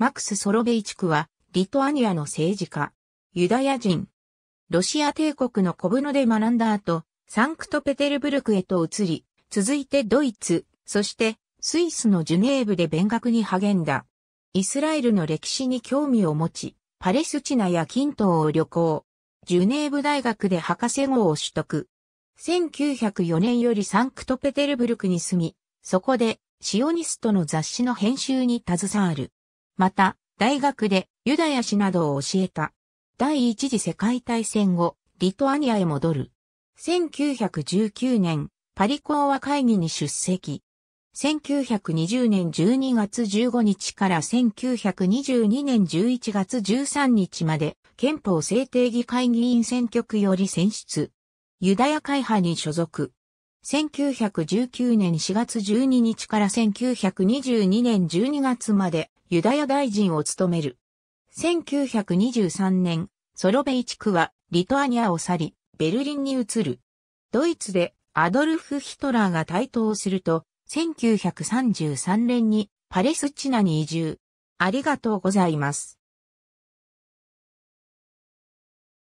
マクス・ソロベイチクは、リトアニアの政治家、ユダヤ人。ロシア帝国のコブノで学んだ後、サンクトペテルブルクへと移り、続いてドイツ、そしてスイスのジュネーブで勉学に励んだ。イスラエルの歴史に興味を持ち、パレスチナや近東を旅行。ジュネーブ大学で博士号を取得。1904年よりサンクトペテルブルクに住み、そこでシオニストの雑誌の編集に携わる。また、大学でユダヤ史などを教えた。第一次世界大戦後、リトアニアへ戻る。1919年、パリ講和会議に出席。1920年12月15日から1922年11月13日まで、憲法制定議会議員選挙区より選出。ユダヤ会派に所属。1919年4月12日から1922年12月まで、ユダヤ大臣を務める。1923年、ソロベイ地区はリトアニアを去り、ベルリンに移る。ドイツでアドルフ・ヒトラーが台頭すると、1933年にパレスチナに移住。ありがとうございます。